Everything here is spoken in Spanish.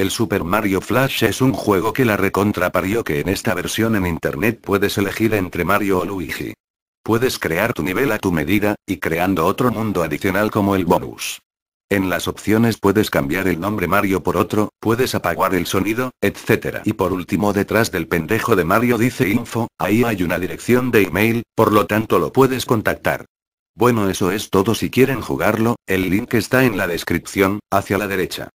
El Super Mario Flash es un juego que la recontra parió que en esta versión en internet puedes elegir entre Mario o Luigi. Puedes crear tu nivel a tu medida, y creando otro mundo adicional como el bonus. En las opciones puedes cambiar el nombre Mario por otro, puedes apagar el sonido, etc. Y por último detrás del pendejo de Mario dice info, ahí hay una dirección de email, por lo tanto lo puedes contactar. Bueno eso es todo si quieren jugarlo, el link está en la descripción, hacia la derecha.